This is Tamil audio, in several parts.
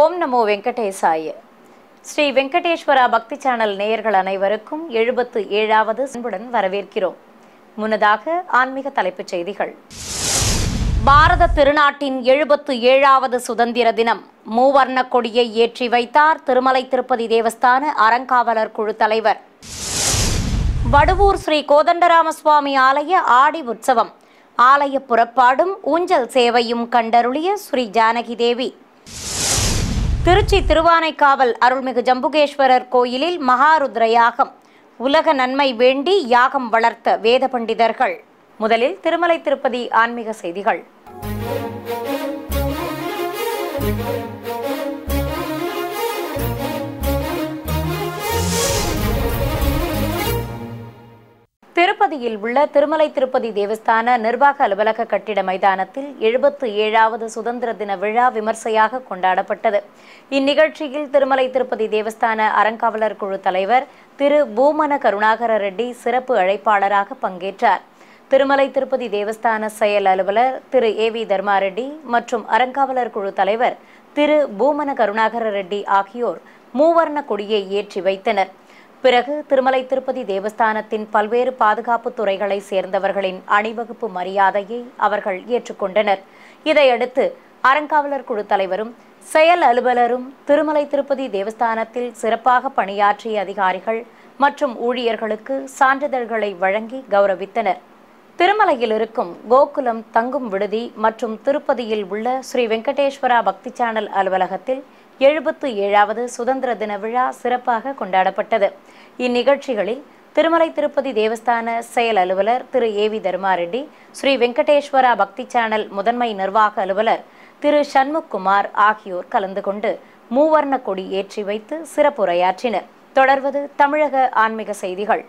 ஓம் நமோ வெங்கடேசாய ஸ்ரீ வெங்கடேஸ்வரா பக்தி சேனல் நேயர்கள் அனைவருக்கும் எழுபத்து ஏழாவது அன்புடன் வரவேற்கிறோம் முன்னதாக ஆன்மீக தலைப்புச் செய்திகள் பாரத திருநாட்டின் எழுபத்து ஏழாவது சுதந்திர தினம் மூவர்ண கொடியை ஏற்றி வைத்தார் திருமலை திருப்பதி தேவஸ்தான அறங்காவலர் குழு தலைவர் வடுவூர் ஸ்ரீ கோதண்டராம சுவாமி ஆலய ஆடி உற்சவம் ஆலய புறப்பாடும் ஊஞ்சல் சேவையும் கண்டருளிய ஸ்ரீ ஜானகி தேவி திருச்சி திருவானைக்காவல் அருள்மிகு ஜம்புகேஸ்வரர் கோயிலில் மகாருத்ர யாகம் உலக நன்மை வேண்டி யாகம் வளர்த்த வேத பண்டிதர்கள் முதலில் திருமலை திருப்பதி ஆன்மீக செய்திகள் திருப்பதியில் உள்ள திருமலை திருப்பதி தேவஸ்தான நிர்வாக அலுவலக கட்டிட மைதானத்தில் எழுபத்து ஏழாவது சுதந்திர தின விழா விமர்சையாக கொண்டாடப்பட்டது இந்நிகழ்ச்சியில் திருமலை திருப்பதி தேவஸ்தான அறங்காவலர் குழு தலைவர் திரு பூமன கருணாகர ரெட்டி சிறப்பு அழைப்பாளராக பங்கேற்றார் திருமலை திருப்பதி தேவஸ்தான செயல் அலுவலர் திரு ஏ வி தர்மாரெட்டி மற்றும் அறங்காவலர் குழு தலைவர் திரு பூமன கருணாகர ரெட்டி ஆகியோர் மூவர்ண கொடியை ஏற்றி வைத்தனர் பிறகு திருமலை திருப்பதி தேவஸ்தானத்தின் பல்வேறு பாதுகாப்பு துறைகளை சேர்ந்தவர்களின் அணிவகுப்பு மரியாதையை அவர்கள் ஏற்றுக்கொண்டனர் இதையடுத்து அறங்காவலர் குழு தலைவரும் செயல் அலுவலரும் திருமலை திருப்பதி தேவஸ்தானத்தில் சிறப்பாக பணியாற்றிய அதிகாரிகள் மற்றும் ஊழியர்களுக்கு சான்றிதழ்களை வழங்கி கௌரவித்தனர் திருமலையில் இருக்கும் கோகுலம் தங்கும் விடுதி மற்றும் திருப்பதியில் உள்ள ஸ்ரீ வெங்கடேஸ்வரா பக்தி சேனல் அலுவலகத்தில் எழுபத்து ஏழாவது சுதந்திர தின விழா சிறப்பாக கொண்டாடப்பட்டது இந்நிகழ்ச்சிகளில் திருமலை திருப்பதி தேவஸ்தான செயல் அலுவலர் திரு A V Dharmareddy Sri Venkateswara Bhakti channel முதன்மை நிர்வாக அலுவலர் திரு சண்முக்குமார் ஆகியோர் கலந்து கொண்டு மூவர்ண கொடி ஏற்றி வைத்து சிறப்புரையாற்றினர் தொடர்வது தமிழக ஆன்மீக செய்திகள்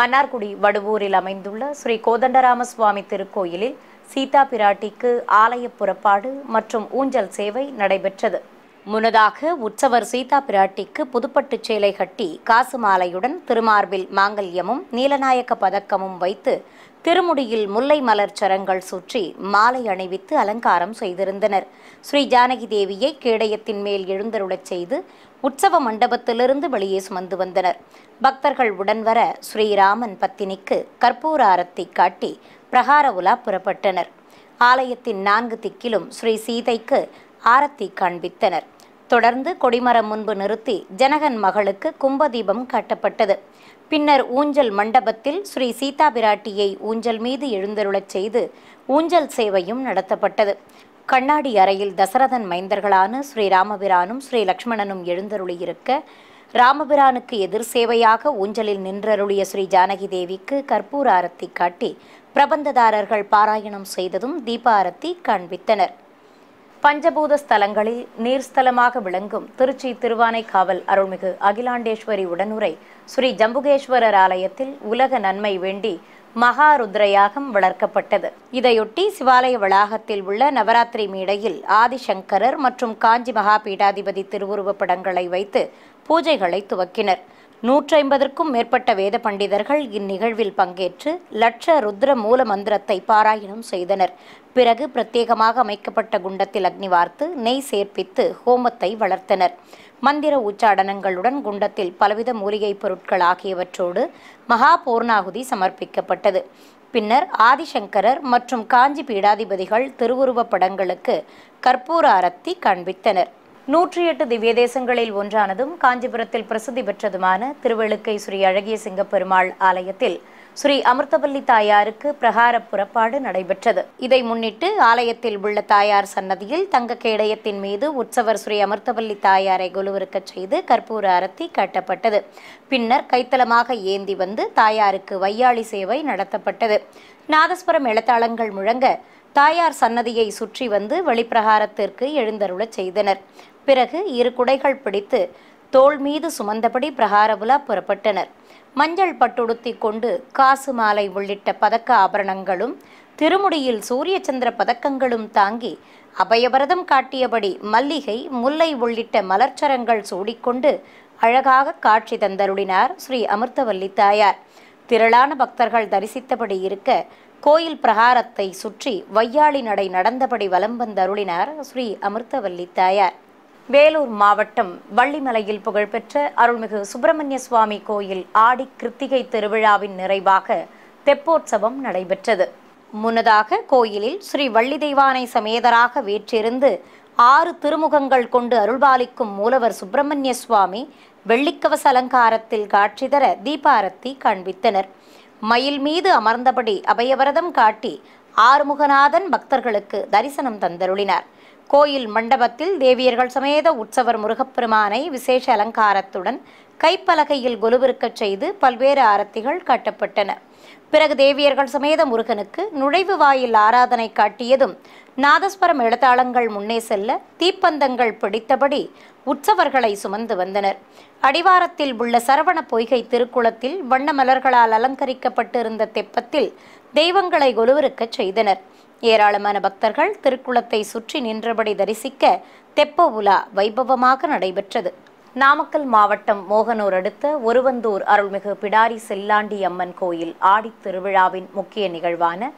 மன்னார்குடி வடுவூரில் அமைந்துள்ள ஸ்ரீ கோதண்டராம சுவாமி திருக்கோயிலில் சீதா பிராட்டிக்கு ஆலய புறப்பாடு மற்றும் ஊஞ்சல் சேவை நடைபெற்றது முன்னதாக உற்சவர் சீதா பிராட்டிக்கு புதுப்பட்டு சேலை கட்டி காசு மாலையுடன் திருமார்பில் மாங்கல்யமும் நீலநாயக்க பதக்கமும் வைத்து திருமுடியில் முல்லை மலர் சரங்கள் சுற்றி மாலை அணிவித்து அலங்காரம் செய்திருந்தனர் ஸ்ரீ ஜானகி தேவியை கேடயத்தின் மேல் எழுந்தருளச் செய்து உற்சவ மண்டபத்திலிருந்து வெளியே சுமந்து வந்தனர் பக்தர்கள் உடன் வர ஸ்ரீராமன் பத்தினிக்கு கற்பூர ஆரத்தை காட்டி பிரகார உலா புறப்பட்டனர் ஆலயத்தின் நான்கு திக்கிலும் ஸ்ரீ சீதைக்கு ஆரத்தி காண்பித்தனர் தொடர்ந்து கொடிமரம் முன்பு நிறுத்தி ஜனகன் மகளுக்கு கும்பதீபம் காட்டப்பட்டது பின்னர் ஊஞ்சல் மண்டபத்தில் ஸ்ரீ சீதா பிராட்டியை ஊஞ்சல் மீது எழுந்தருளச் செய்து ஊஞ்சல் சேவையும் நடத்தப்பட்டது கண்ணாடி அறையில் தசரதன் மைந்தர்களான ஸ்ரீ ராமபிரானும் ஸ்ரீ லக்ஷ்மணனும் எழுந்தருளியிருக்க ராமபிரானுக்கு எதிர் சேவையாக ஊஞ்சலில் நின்றருளிய ஸ்ரீ ஜானகி தேவிக்கு கற்பூர ஆரத்தி காட்டி பிரபந்ததாரர்கள் பாராயணம் செய்ததும் தீபாரத்தி காண்பித்தனர் பஞ்சபூத ஸ்தலங்களில் நீர்ஸ்தலமாக விளங்கும் திருச்சி திருவானை காவல் அருள்மிகு அகிலாண்டேஸ்வரி உடனுரை ஸ்ரீ ஜம்புகேஸ்வரர் ஆலயத்தில் உலக நன்மை வேண்டி மகாருத்ரயாகம் வளர்க்கப்பட்டது இதையொட்டி சிவாலய வளாகத்தில் உள்ள நவராத்திரி மேடையில் ஆதிசங்கரர் மற்றும் காஞ்சி மகா பீடாதிபதி படங்களை வைத்து பூஜைகளை துவக்கினர் நூற்றைம்பதற்கும் மேற்பட்ட வேத பண்டிதர்கள் இந்நிகழ்வில் பங்கேற்று லட்ச ருத்ர மூல மந்திரத்தை பாராயணம் செய்தனர் பிறகு பிரத்யேகமாக அமைக்கப்பட்ட குண்டத்தில் அக்னி வார்த்து நெய் சேர்ப்பித்து ஹோமத்தை வளர்த்தனர் மந்திர உச்சாடனங்களுடன் குண்டத்தில் பலவித மூலிகைப் பொருட்கள் ஆகியவற்றோடு மகா பூர்ணாகுதி சமர்ப்பிக்கப்பட்டது பின்னர் ஆதிசங்கரர் மற்றும் காஞ்சி பீடாதிபதிகள் திருவுருவப் படங்களுக்கு கற்பூர அரத்தி காண்பித்தனர் நூற்றி எட்டு திவ்ய தேசங்களில் ஒன்றானதும் காஞ்சிபுரத்தில் பிரசித்தி பெற்றதுமான திருவழுக்கை ஸ்ரீ அழகிய சிங்கப்பெருமாள் ஆலயத்தில் ஸ்ரீ அமிர்தவல்லி தாயாருக்கு பிரகார புறப்பாடு நடைபெற்றது இதை முன்னிட்டு ஆலயத்தில் உள்ள தாயார் சன்னதியில் தங்க கேடயத்தின் மீது உற்சவர் ஸ்ரீ அமிர்தவல்லி தாயாரை கொலுவிருக்கச் செய்து கற்பூர அரத்தி கட்டப்பட்டது பின்னர் கைத்தலமாக ஏந்தி வந்து தாயாருக்கு வையாளி சேவை நடத்தப்பட்டது நாதஸ்வரம் எழுத்தாளங்கள் முழங்க தாயார் சன்னதியை சுற்றி வந்து வெளிப்பிரகாரத்திற்கு எழுந்தருளச் செய்தனர் பிறகு இரு குடைகள் பிடித்து தோல் மீது சுமந்தபடி பிரகார உலா புறப்பட்டனர் மஞ்சள் பட்டுடுத்தி கொண்டு காசு மாலை உள்ளிட்ட பதக்க ஆபரணங்களும் திருமுடியில் சூரிய சந்திர பதக்கங்களும் தாங்கி அபயபரதம் காட்டியபடி மல்லிகை முல்லை உள்ளிட்ட மலர்ச்சரங்கள் சூடிக்கொண்டு அழகாக காட்சி தந்தருளினார் ஸ்ரீ அமிர்தவல்லி தாயார் திரளான பக்தர்கள் தரிசித்தபடி இருக்க கோயில் பிரகாரத்தை சுற்றி வையாளி நடை நடந்தபடி வலம் வந்தருளினார் ஸ்ரீ அமிர்தவல்லி தாயார் வேலூர் மாவட்டம் வள்ளிமலையில் புகழ்பெற்ற அருள்மிகு சுப்பிரமணிய சுவாமி கோயில் ஆடி கிருத்திகை திருவிழாவின் நிறைவாக தெப்போற்சவம் நடைபெற்றது முன்னதாக கோயிலில் ஸ்ரீ வள்ளி தெய்வானை சமேதராக வீற்றிருந்து ஆறு திருமுகங்கள் கொண்டு அருள்பாலிக்கும் மூலவர் சுப்பிரமணிய சுவாமி வெள்ளிக்கவச அலங்காரத்தில் காட்சி தர தீபாரத்தி காண்பித்தனர் மயில் மீது அமர்ந்தபடி அபயவரதம் காட்டி ஆறுமுகநாதன் பக்தர்களுக்கு தரிசனம் தந்தருளினார் கோயில் மண்டபத்தில் தேவியர்கள் சமேத உற்சவர் முருகப்பெருமானை விசேஷ அலங்காரத்துடன் கைப்பலகையில் கொலுவிருக்கச் செய்து பல்வேறு ஆரத்திகள் காட்டப்பட்டன பிறகு தேவியர்கள் சமேத முருகனுக்கு நுழைவு வாயில் ஆராதனை காட்டியதும் நாதஸ்வரம் எழுத்தாளங்கள் முன்னே செல்ல தீப்பந்தங்கள் பிடித்தபடி உற்சவர்களை சுமந்து வந்தனர் அடிவாரத்தில் உள்ள சரவண பொய்கை திருக்குளத்தில் வண்ண மலர்களால் அலங்கரிக்கப்பட்டிருந்த தெப்பத்தில் தெய்வங்களை கொலுவிருக்கச் செய்தனர் ஏராளமான பக்தர்கள் திருக்குளத்தை சுற்றி நின்றபடி தரிசிக்க தெப்ப உலா வைபவமாக நடைபெற்றது நாமக்கல் மாவட்டம் மோகனூர் அடுத்த ஒருவந்தூர் அருள்மிகு பிடாரி செல்லாண்டி அம்மன் கோயில் ஆடித் திருவிழாவின் முக்கிய நிகழ்வான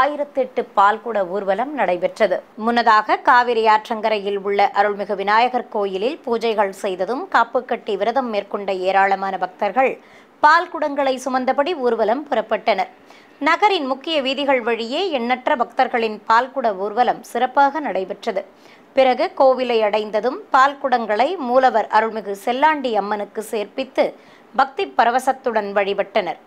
ஆயிரத்தெட்டு பால்குட ஊர்வலம் நடைபெற்றது முன்னதாக காவிரி ஆற்றங்கரையில் உள்ள அருள்மிகு விநாயகர் கோயிலில் பூஜைகள் செய்ததும் காப்பு கட்டி விரதம் மேற்கொண்ட ஏராளமான பக்தர்கள் பால்குடங்களை சுமந்தபடி ஊர்வலம் புறப்பட்டனர் நகரின் முக்கிய வீதிகள் வழியே எண்ணற்ற பக்தர்களின் பால்குட ஊர்வலம் சிறப்பாக நடைபெற்றது பிறகு கோவிலை அடைந்ததும் பால் குடங்களை மூலவர் அருள்மிகு செல்லாண்டி அம்மனுக்கு சேர்ப்பித்து பக்தி பரவசத்துடன் வழிபட்டனர்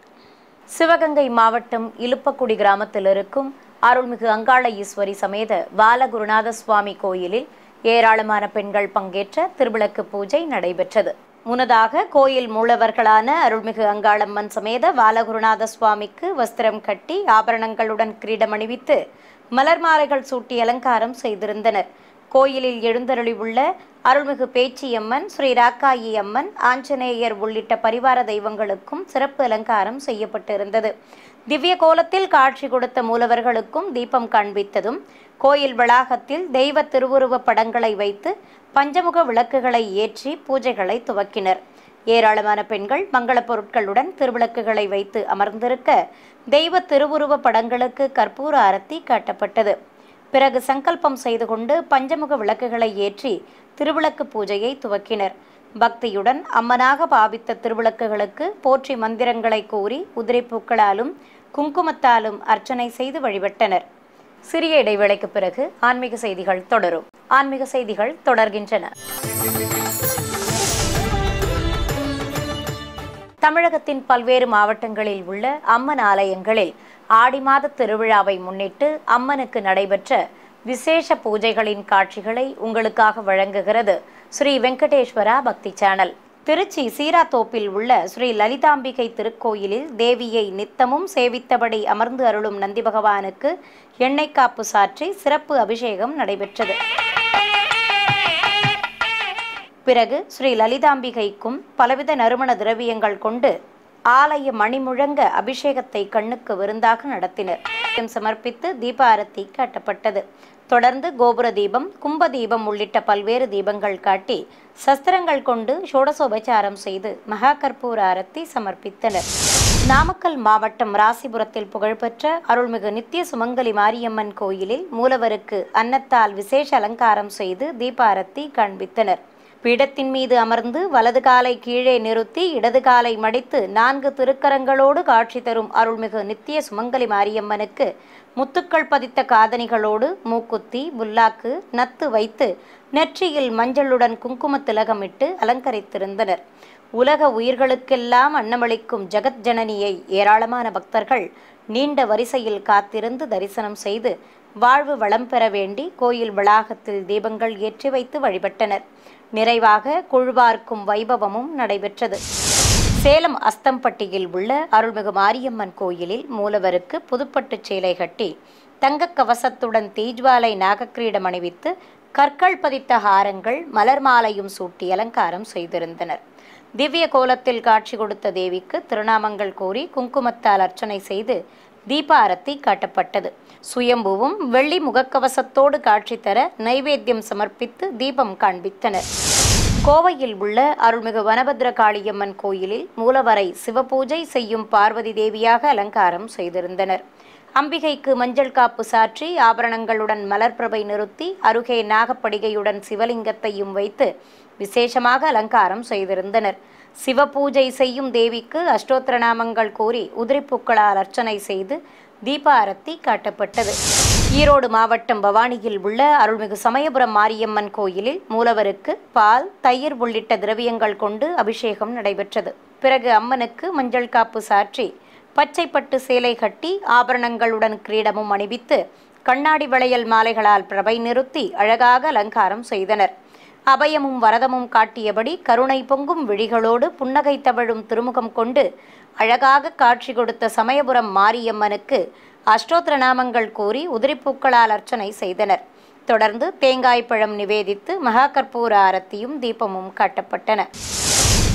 சிவகங்கை மாவட்டம் இலுப்பக்குடி கிராமத்தில் இருக்கும் அருள்மிகு அங்காள ஈஸ்வரி சமேத பாலகுருநாத சுவாமி கோயிலில் ஏராளமான பெண்கள் பங்கேற்ற திருவிளக்கு பூஜை நடைபெற்றது முன்னதாக கோயில் மூலவர்களான அருள்மிகு அங்காளம்மன் சமேத பாலகுருநாத சுவாமிக்கு வஸ்திரம் கட்டி ஆபரணங்களுடன் கிரீடம் அணிவித்து மலர் மாலைகள் சூட்டி அலங்காரம் செய்திருந்தனர் கோயிலில் எழுந்தருளியுள்ள அருள்மிகு பேச்சியம்மன் ஸ்ரீ ராக்காயி அம்மன் ஆஞ்சநேயர் உள்ளிட்ட பரிவார தெய்வங்களுக்கும் சிறப்பு அலங்காரம் செய்யப்பட்டிருந்தது திவ்ய கோலத்தில் காட்சி கொடுத்த மூலவர்களுக்கும் தீபம் காண்பித்ததும் கோயில் வளாகத்தில் தெய்வ திருவுருவ படங்களை வைத்து பஞ்சமுக விளக்குகளை ஏற்றி பூஜைகளை துவக்கினர் ஏராளமான பெண்கள் மங்களப் பொருட்களுடன் திருவிளக்குகளை வைத்து அமர்ந்திருக்க தெய்வ திருவுருவ படங்களுக்கு கற்பூர ஆரத்தி காட்டப்பட்டது பிறகு சங்கல்பம் செய்து கொண்டு பஞ்சமுக விளக்குகளை ஏற்றி திருவிளக்கு பூஜையை துவக்கினர் பக்தியுடன் அம்மனாக பாவித்த திருவிளக்குகளுக்கு போற்றி மந்திரங்களை கூறி உதிரைப்பூக்களாலும் குங்குமத்தாலும் அர்ச்சனை செய்து வழிபட்டனர் சிறிய இடைவேளைக்கு பிறகு ஆன்மீக செய்திகள் தொடரும் ஆன்மீக செய்திகள் தொடர்கின்றன தமிழகத்தின் பல்வேறு மாவட்டங்களில் உள்ள அம்மன் ஆலயங்களில் ஆடி மாத திருவிழாவை முன்னிட்டு அம்மனுக்கு நடைபெற்ற விசேஷ பூஜைகளின் காட்சிகளை உங்களுக்காக வழங்குகிறது ஸ்ரீ வெங்கடேஸ்வரா பக்தி சேனல் திருச்சி சீராத்தோப்பில் உள்ள ஸ்ரீ லலிதாம்பிகை திருக்கோயிலில் தேவியை நித்தமும் சேவித்தபடி அமர்ந்து அருளும் நந்தி பகவானுக்கு எண்ணெய் காப்பு சாற்றி சிறப்பு அபிஷேகம் நடைபெற்றது பிறகு ஸ்ரீ லலிதாம்பிகைக்கும் பலவித நறுமண திரவியங்கள் கொண்டு ஆலய மணிமுழங்க அபிஷேகத்தை கண்ணுக்கு விருந்தாக நடத்தினர் சமர்ப்பித்து தீபாரத்தி காட்டப்பட்டது தொடர்ந்து கோபுர தீபம் கும்ப தீபம் உள்ளிட்ட பல்வேறு தீபங்கள் காட்டி சஸ்திரங்கள் கொண்டு சோடசோபச்சாரம் செய்து மகா கற்பூர சமர்ப்பித்தனர் நாமக்கல் மாவட்டம் ராசிபுரத்தில் புகழ்பெற்ற அருள்மிகு நித்திய சுமங்கலி மாரியம்மன் கோயிலில் மூலவருக்கு அன்னத்தால் விசேஷ அலங்காரம் செய்து தீபாரத்தி காண்பித்தனர் பீடத்தின் மீது அமர்ந்து வலது காலை கீழே நிறுத்தி இடது காலை மடித்து நான்கு திருக்கரங்களோடு காட்சி தரும் அருள்மிகு நித்திய சுமங்கலி மாரியம்மனுக்கு முத்துக்கள் பதித்த காதணிகளோடு மூக்குத்தி புல்லாக்கு நத்து வைத்து நெற்றியில் மஞ்சளுடன் குங்கும திலகமிட்டு அலங்கரித்திருந்தனர் உலக உயிர்களுக்கெல்லாம் அன்னமளிக்கும் ஜெகத் ஜனனியை ஏராளமான பக்தர்கள் நீண்ட வரிசையில் காத்திருந்து தரிசனம் செய்து வாழ்வு வளம் பெற வேண்டி கோயில் வளாகத்தில் தீபங்கள் ஏற்றி வைத்து வழிபட்டனர் நிறைவாக குழுவார்க்கும் வைபவமும் நடைபெற்றது சேலம் அஸ்தம்பட்டியில் உள்ள அருள்மிகு மாரியம்மன் கோயிலில் மூலவருக்கு புதுப்பட்டு சேலை கட்டி தங்க கவசத்துடன் தீஜ்வாலை நாகக்கிரீடம் அணிவித்து கற்கள் பதித்த ஹாரங்கள் மலர் மாலையும் சூட்டி அலங்காரம் செய்திருந்தனர் திவ்ய கோலத்தில் காட்சி கொடுத்த தேவிக்கு திருநாமங்கள் கோரி குங்குமத்தால் அர்ச்சனை செய்து தீபாரத்தி காட்டப்பட்டது சுயம்புவும் வெள்ளி முகக்கவசத்தோடு காட்சி தர நைவேத்தியம் சமர்ப்பித்து தீபம் காண்பித்தனர் கோவையில் உள்ள அருள்மிகு வனபத்ர காளியம்மன் கோயிலில் மூலவரை சிவபூஜை செய்யும் பார்வதி தேவியாக அலங்காரம் செய்திருந்தனர் அம்பிகைக்கு மஞ்சள் காப்பு சாற்றி ஆபரணங்களுடன் மலர்பிரபை நிறுத்தி அருகே நாகப்படிகையுடன் சிவலிங்கத்தையும் வைத்து விசேஷமாக அலங்காரம் செய்திருந்தனர் சிவபூஜை செய்யும் தேவிக்கு அஷ்டோத்திர நாமங்கள் கூறி உதிரிப்பூக்களால் அர்ச்சனை செய்து தீபாரத்தி காட்டப்பட்டது ஈரோடு மாவட்டம் பவானியில் உள்ள அருள்மிகு சமயபுரம் மாரியம்மன் கோயிலில் மூலவருக்கு பால் தயிர் உள்ளிட்ட திரவியங்கள் கொண்டு அபிஷேகம் நடைபெற்றது பிறகு அம்மனுக்கு மஞ்சள் காப்பு சாற்றி பச்சைப்பட்டு சேலை கட்டி ஆபரணங்களுடன் கிரீடமும் அணிவித்து கண்ணாடி வளையல் மாலைகளால் பிரபை நிறுத்தி அழகாக அலங்காரம் செய்தனர் அபயமும் வரதமும் காட்டியபடி கருணை பொங்கும் விழிகளோடு புன்னகை தவழும் திருமுகம் கொண்டு அழகாக காட்சி கொடுத்த சமயபுரம் மாரியம்மனுக்கு அஷ்டோத்திர நாமங்கள் கூறி உதிரிப்பூக்களால் அர்ச்சனை செய்தனர் தொடர்ந்து தேங்காய் பழம் நிவேதித்து மகாகற்பூர ஆரத்தியும் தீபமும் காட்டப்பட்டன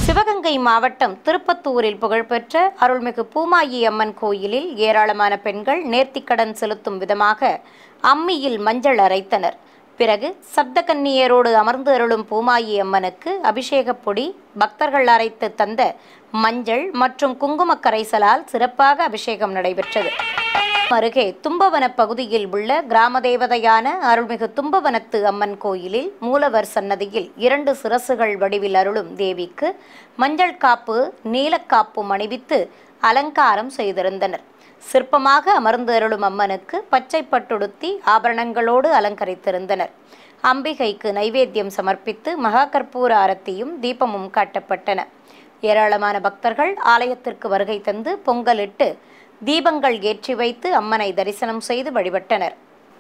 சிவகங்கை மாவட்டம் திருப்பத்தூரில் புகழ்பெற்ற அருள்மிகு பூமாயி அம்மன் கோயிலில் ஏராளமான பெண்கள் நேர்த்திக்கடன் செலுத்தும் விதமாக அம்மியில் மஞ்சள் அரைத்தனர் பிறகு சப்த கன்னியரோடு அமர்ந்து அருளும் பூமாயி அம்மனுக்கு அபிஷேகப் பொடி பக்தர்கள் அரைத்து தந்த மஞ்சள் மற்றும் குங்கும கரைசலால் சிறப்பாக அபிஷேகம் நடைபெற்றது அருகே தும்பவன பகுதியில் உள்ள கிராம தேவதையான அருள்மிகு தும்பவனத்து அம்மன் கோயிலில் மூலவர் சன்னதியில் இரண்டு சிரசுகள் வடிவில் அருளும் தேவிக்கு மஞ்சள் காப்பு நீலக்காப்பும் அணிவித்து அலங்காரம் செய்திருந்தனர் சிற்பமாக அமர்ந்தருளும் அம்மனுக்கு பச்சை பட்டுடுத்தி ஆபரணங்களோடு அலங்கரித்திருந்தனர் அம்பிகைக்கு நைவேத்தியம் சமர்ப்பித்து மகா கற்பூர ஆரத்தியும் தீபமும் காட்டப்பட்டன ஏராளமான பக்தர்கள் ஆலயத்திற்கு வருகை தந்து பொங்கலிட்டு தீபங்கள் ஏற்றி வைத்து அம்மனை தரிசனம் செய்து வழிபட்டனர்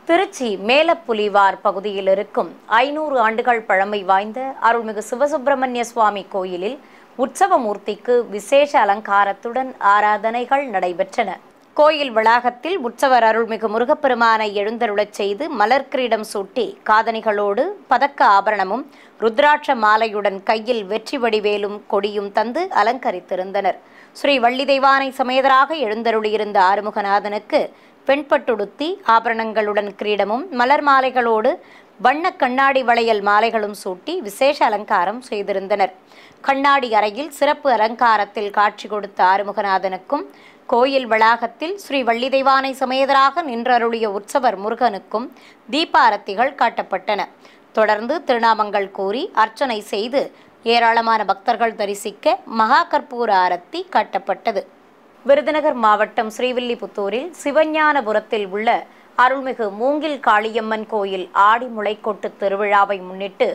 திருச்சி மேலப்புலிவார் பகுதியில் இருக்கும் ஐநூறு ஆண்டுகள் பழமை வாய்ந்த அருள்மிகு சிவசுப்பிரமணிய சுவாமி கோயிலில் உற்சவமூர்த்திக்கு விசேஷ அலங்காரத்துடன் ஆராதனைகள் நடைபெற்றன கோயில் வளாகத்தில் உற்சவர் அருள்மிகு முருகப்பெருமானை எழுந்தருளச் செய்து மலர் கிரீடம் சூட்டி காதணிகளோடு பதக்க ஆபரணமும் ருத்ராட்ச மாலையுடன் கையில் வெற்றி வடிவேலும் கொடியும் தந்து அலங்கரித்திருந்தனர் ஸ்ரீ வள்ளி தெய்வானை சமேதராக எழுந்தருளியிருந்த ஆறுமுகநாதனுக்கு பெண்பட்டுடுத்தி ஆபரணங்களுடன் கிரீடமும் மலர் மாலைகளோடு வண்ண கண்ணாடி வளையல் மாலைகளும் சூட்டி விசேஷ அலங்காரம் செய்திருந்தனர் கண்ணாடி அறையில் சிறப்பு அலங்காரத்தில் காட்சி கொடுத்த ஆறுமுகநாதனுக்கும் கோயில் வளாகத்தில் ஸ்ரீ வள்ளி தெய்வானை சமேதராக நின்றருளிய உற்சவர் முருகனுக்கும் தீபாரத்திகள் காட்டப்பட்டன தொடர்ந்து திருநாமங்கள் கூறி அர்ச்சனை செய்து ஏராளமான பக்தர்கள் தரிசிக்க மகா கற்பூர ஆரத்தி காட்டப்பட்டது விருதுநகர் மாவட்டம் ஸ்ரீவில்லிபுத்தூரில் சிவஞானபுரத்தில் உள்ள அருள்மிகு மூங்கில் காளியம்மன் கோயில் ஆடி முளைக்கொட்டு திருவிழாவை முன்னிட்டு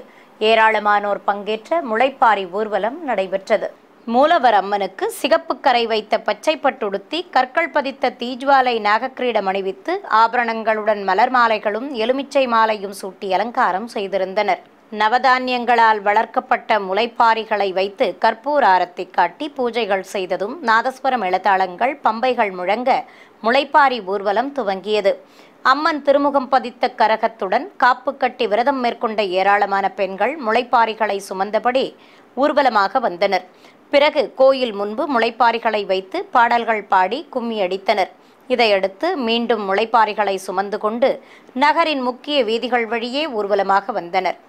ஏராளமானோர் பங்கேற்ற முளைப்பாரி ஊர்வலம் நடைபெற்றது மூலவர் அம்மனுக்கு சிகப்பு கரை வைத்த பச்சைப்பட்டுடுத்தி கற்கள் பதித்த தீஜ்வாலை நாகக்கிரீடம் அணிவித்து ஆபரணங்களுடன் மலர் மாலைகளும் எலுமிச்சை மாலையும் சூட்டி அலங்காரம் செய்திருந்தனர் நவதானியங்களால் வளர்க்கப்பட்ட முளைப்பாரிகளை வைத்து கற்பூர் ஆரத்தை காட்டி பூஜைகள் செய்ததும் நாதஸ்வரம் எழுத்தாளங்கள் பம்பைகள் முழங்க முளைப்பாரி ஊர்வலம் துவங்கியது அம்மன் திருமுகம் பதித்த கரகத்துடன் காப்பு கட்டி விரதம் மேற்கொண்ட ஏராளமான பெண்கள் முளைப்பாரிகளை சுமந்தபடி ஊர்வலமாக வந்தனர் பிறகு கோயில் முன்பு முளைப்பாரிகளை வைத்து பாடல்கள் பாடி கும்மி அடித்தனர் இதையடுத்து மீண்டும் முளைப்பாரிகளை சுமந்து கொண்டு நகரின் முக்கிய வீதிகள் வழியே ஊர்வலமாக வந்தனர்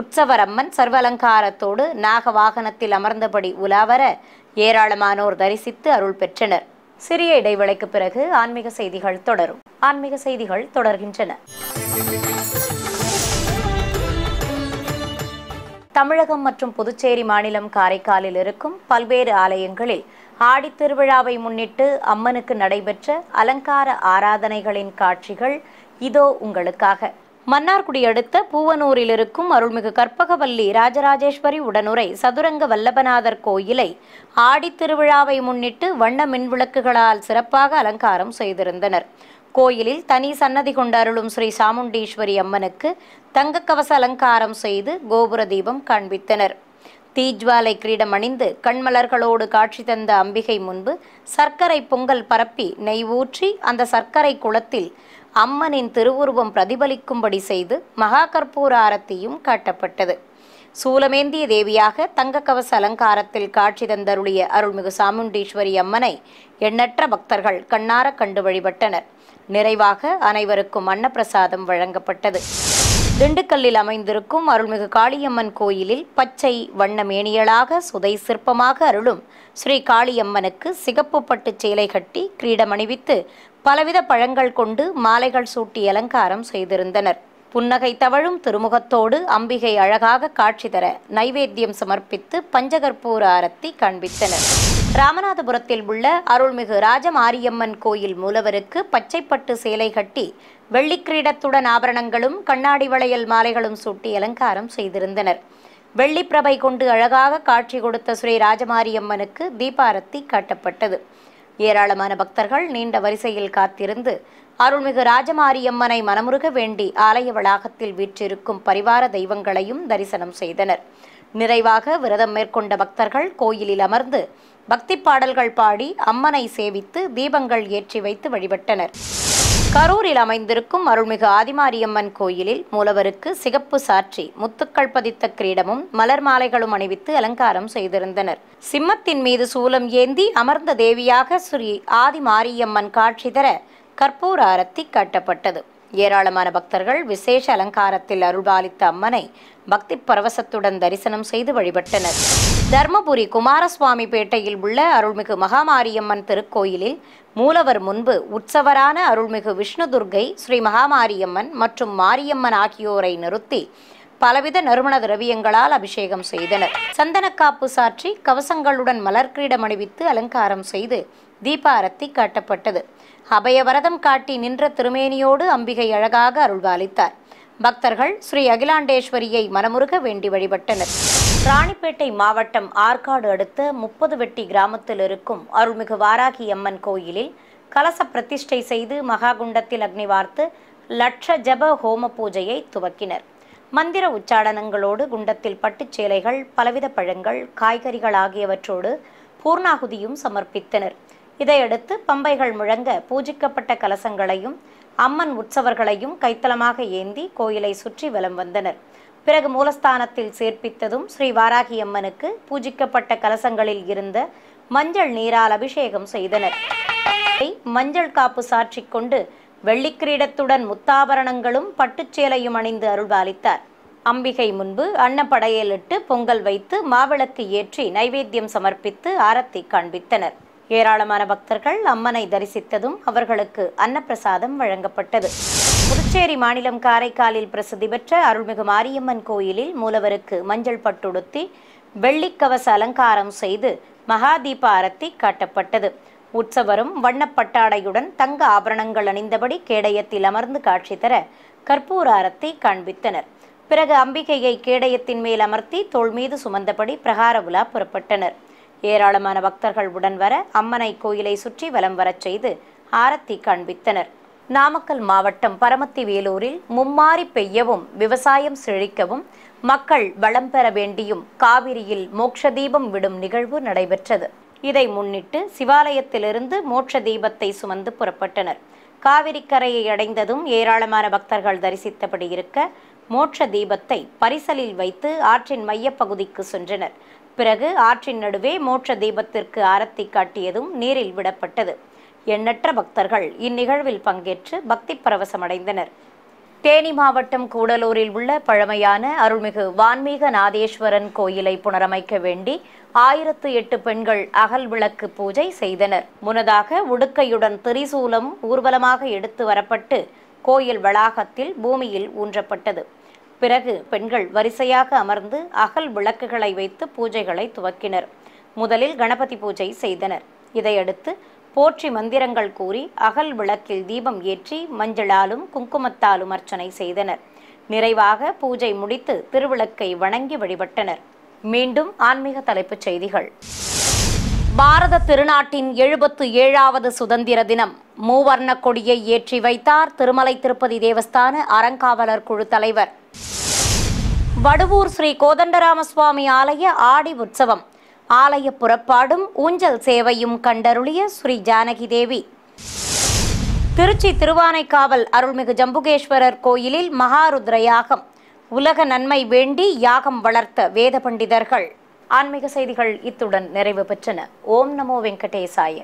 உற்சவர் அம்மன் சர்வலங்காரத்தோடு நாக வாகனத்தில் அமர்ந்தபடி உலாவர ஏராளமானோர் தரிசித்து அருள் பெற்றனர் சிறிய இடைவெளிக்கு பிறகு ஆன்மீக செய்திகள் தொடரும் ஆன்மீக செய்திகள் தொடர்கின்றன தமிழகம் மற்றும் புதுச்சேரி மாநிலம் காரைக்காலில் இருக்கும் பல்வேறு ஆலயங்களில் ஆடித்திருவிழாவை முன்னிட்டு அம்மனுக்கு நடைபெற்ற அலங்கார ஆராதனைகளின் காட்சிகள் இதோ உங்களுக்காக மன்னார்குடி அடுத்த பூவனூரில் இருக்கும் அருள்மிகு கற்பகவல்லி ராஜராஜேஸ்வரி உடனுரை சதுரங்க வல்லபநாதர் கோயிலை ஆடித்திருவிழாவை முன்னிட்டு வண்ண மின்விளக்குகளால் சிறப்பாக அலங்காரம் செய்திருந்தனர் கோயிலில் தனி சன்னதி அருளும் ஸ்ரீ சாமுண்டீஸ்வரி அம்மனுக்கு தங்கக்கவச அலங்காரம் செய்து கோபுர தீபம் காண்பித்தனர் தீஜ்வாலை கிரீடம் அணிந்து கண்மலர்களோடு காட்சி தந்த அம்பிகை முன்பு சர்க்கரை பொங்கல் பரப்பி நெய் ஊற்றி அந்த சர்க்கரை குளத்தில் அம்மனின் திருவுருவம் பிரதிபலிக்கும்படி செய்து மகா கற்பூர ஆரத்தியும் காட்டப்பட்டது சூலமேந்திய தேவியாக தங்கக்கவச அலங்காரத்தில் காட்சி தந்தருளிய அருள்மிகு சாமுண்டீஸ்வரி அம்மனை எண்ணற்ற பக்தர்கள் கண்ணார கண்டு வழிபட்டனர் நிறைவாக அனைவருக்கும் அன்னப்பிரசாதம் வழங்கப்பட்டது திண்டுக்கல்லில் அமைந்திருக்கும் அருள்மிகு காளியம்மன் கோயிலில் பச்சை வண்ண மேனியலாக சுதை சிற்பமாக அருளும் ஸ்ரீ காளியம்மனுக்கு சிகப்பு பட்டு சேலை கட்டி கிரீடம் அணிவித்து பலவித பழங்கள் கொண்டு மாலைகள் சூட்டி அலங்காரம் செய்திருந்தனர் புன்னகை தவழும் திருமுகத்தோடு அம்பிகை அழகாக காட்சி தர நைவேத்தியம் சமர்ப்பித்து பஞ்சகற்பூர ஆரத்தி காண்பித்தனர் ராமநாதபுரத்தில் உள்ள அருள்மிகு ராஜமாரியம்மன் கோயில் மூலவருக்கு பச்சைப்பட்டு சேலை கட்டி வெள்ளிக்கிரீடத்துடன் ஆபரணங்களும் கண்ணாடி வளையல் மாலைகளும் சூட்டி அலங்காரம் செய்திருந்தனர் வெள்ளிப்பிரபை கொண்டு அழகாக காட்சி கொடுத்த ஸ்ரீ ராஜமாரியம்மனுக்கு தீபாரத்தி காட்டப்பட்டது ஏராளமான பக்தர்கள் நீண்ட வரிசையில் காத்திருந்து அருள்மிகு ராஜமாரியம்மனை மனமுருக வேண்டி ஆலய வளாகத்தில் வீற்றிருக்கும் பரிவார தெய்வங்களையும் தரிசனம் செய்தனர் நிறைவாக விரதம் மேற்கொண்ட பக்தர்கள் கோயிலில் அமர்ந்து பக்தி பாடல்கள் பாடி அம்மனை சேவித்து தீபங்கள் ஏற்றி வைத்து வழிபட்டனர் கரூரில் அமைந்திருக்கும் அருள்மிகு ஆதிமாரியம்மன் கோயிலில் மூலவருக்கு சிகப்பு சாற்றி முத்துக்கள் பதித்த கிரீடமும் மலர் மாலைகளும் அணிவித்து அலங்காரம் செய்திருந்தனர் சிம்மத்தின் மீது சூலம் ஏந்தி அமர்ந்த தேவியாக ஸ்ரீ ஆதிமாரியம்மன் காட்சி தர கற்பூர ஆரத்தி காட்டப்பட்டது ஏராளமான பக்தர்கள் விசேஷ அலங்காரத்தில் அருள்பாலித்த அம்மனை பக்தி பரவசத்துடன் தரிசனம் செய்து வழிபட்டனர் தர்மபுரி குமாரசுவாமி பேட்டையில் உள்ள அருள்மிகு மகாமாரியம்மன் திருக்கோயிலில் மூலவர் முன்பு உற்சவரான அருள்மிகு விஷ்ணு துர்கை ஸ்ரீ மகாமாரியம்மன் மற்றும் மாரியம்மன் ஆகியோரை நிறுத்தி பலவித நறுமண திரவியங்களால் அபிஷேகம் செய்தனர் சந்தனக்காப்பு சாற்றி கவசங்களுடன் மலர்கிரீடம் அணிவித்து அலங்காரம் செய்து தீபாரத்தி காட்டப்பட்டது அபயவரதம் காட்டி நின்ற திருமேனியோடு அம்பிகை அழகாக அருள்வாளித்தார் பக்தர்கள் ஸ்ரீ அகிலாண்டேஸ்வரியை மனமுருக வேண்டி வழிபட்டனர் ராணிப்பேட்டை மாவட்டம் ஆற்காடு அடுத்த முப்பது வெட்டி கிராமத்தில் இருக்கும் அருள்மிகு வாராகி அம்மன் கோயிலில் கலச பிரதிஷ்டை செய்து மகாகுண்டத்தில் அக்னி வார்த்து லட்ச ஜப ஹோம பூஜையை துவக்கினர் மந்திர உச்சாடனங்களோடு குண்டத்தில் பட்டுச்சேலைகள் பலவித பழங்கள் காய்கறிகள் ஆகியவற்றோடு பூர்ணாகுதியும் சமர்ப்பித்தனர் இதையடுத்து பம்பைகள் முழங்க பூஜிக்கப்பட்ட கலசங்களையும் அம்மன் உற்சவர்களையும் கைத்தலமாக ஏந்தி கோயிலை சுற்றி வலம் வந்தனர் பிறகு மூலஸ்தானத்தில் சேர்ப்பித்ததும் ஸ்ரீ வாராகி அம்மனுக்கு பூஜிக்கப்பட்ட கலசங்களில் இருந்த மஞ்சள் நீரால் அபிஷேகம் செய்தனர் மஞ்சள் காப்பு சாற்றி கொண்டு வெள்ளிக்கிரீடத்துடன் முத்தாபரணங்களும் பட்டுச்சேலையும் அணிந்து அருள்பாலித்தார் அம்பிகை முன்பு அன்னப்படையலிட்டு பொங்கல் வைத்து மாவிளக்கு ஏற்றி நைவேத்தியம் சமர்ப்பித்து ஆரத்தி காண்பித்தனர் ஏராளமான பக்தர்கள் அம்மனை தரிசித்ததும் அவர்களுக்கு அன்னப்பிரசாதம் வழங்கப்பட்டது புதுச்சேரி மாநிலம் காரைக்காலில் பிரசித்தி பெற்ற அருள்மிகு மாரியம்மன் கோயிலில் மூலவருக்கு மஞ்சள் பட்டுடுத்தி வெள்ளிக்கவச அலங்காரம் செய்து மகாதீப ஆரத்தி காட்டப்பட்டது உற்சவரும் வண்ணப்பட்டாடையுடன் தங்க ஆபரணங்கள் அணிந்தபடி கேடயத்தில் அமர்ந்து காட்சி தர கற்பூர அரத்தை காண்பித்தனர் பிறகு அம்பிகையை கேடயத்தின் மேல் அமர்த்தி தோல் மீது சுமந்தபடி பிரகார உலா புறப்பட்டனர் ஏராளமான பக்தர்கள் உடன் வர அம்மனை கோயிலை சுற்றி வலம் வரச் செய்து ஆரத்தி காண்பித்தனர் நாமக்கல் மாவட்டம் பரமத்தி வேலூரில் மும்மாரி பெய்யவும் விவசாயம் செழிக்கவும் மக்கள் வளம் பெற வேண்டியும் காவிரியில் மோட்ச தீபம் விடும் நிகழ்வு நடைபெற்றது இதை முன்னிட்டு சிவாலயத்திலிருந்து மோட்ச தீபத்தை சுமந்து புறப்பட்டனர் காவிரி கரையை அடைந்ததும் ஏராளமான பக்தர்கள் தரிசித்தபடி இருக்க மோட்ச தீபத்தை பரிசலில் வைத்து ஆற்றின் மையப்பகுதிக்கு சென்றனர் பிறகு ஆற்றின் நடுவே மோட்ச தீபத்திற்கு ஆரத்தி காட்டியதும் நீரில் விடப்பட்டது எண்ணற்ற பக்தர்கள் இந்நிகழ்வில் பங்கேற்று பக்தி பரவசமடைந்தனர் தேனி மாவட்டம் கூடலூரில் உள்ள பழமையான அருள்மிகு வான்மீக நாதேஸ்வரன் கோயிலை புனரமைக்க வேண்டி ஆயிரத்து எட்டு பெண்கள் அகல் விளக்கு பூஜை செய்தனர் முன்னதாக உடுக்கையுடன் திரிசூலம் ஊர்வலமாக எடுத்து வரப்பட்டு கோயில் வளாகத்தில் பூமியில் ஊன்றப்பட்டது பிறகு பெண்கள் வரிசையாக அமர்ந்து அகல் விளக்குகளை வைத்து பூஜைகளை துவக்கினர் முதலில் கணபதி பூஜை செய்தனர் இதையடுத்து போற்றி மந்திரங்கள் கூறி அகல் விளக்கில் தீபம் ஏற்றி மஞ்சளாலும் குங்குமத்தாலும் அர்ச்சனை செய்தனர் நிறைவாக பூஜை முடித்து திருவிளக்கை வணங்கி வழிபட்டனர் மீண்டும் ஆன்மீக தலைப்புச் செய்திகள் பாரத திருநாட்டின் எழுபத்து ஏழாவது சுதந்திர தினம் மூவர்ண கொடியை ஏற்றி வைத்தார் திருமலை திருப்பதி தேவஸ்தான அறங்காவலர் குழு தலைவர் வடுவூர் ஸ்ரீ கோதண்டராம சுவாமி ஆலய ஆடி உற்சவம் ஆலய புறப்பாடும் ஊஞ்சல் சேவையும் கண்டருளிய ஸ்ரீ ஜானகி தேவி திருச்சி திருவானைக்காவல் அருள்மிகு ஜம்புகேஸ்வரர் கோயிலில் மகாருத்ர யாகம் உலக நன்மை வேண்டி யாகம் வளர்த்த வேத பண்டிதர்கள் ஆன்மீக செய்திகள் இத்துடன் நிறைவு பெற்றன ஓம் நமோ வெங்கடேசாய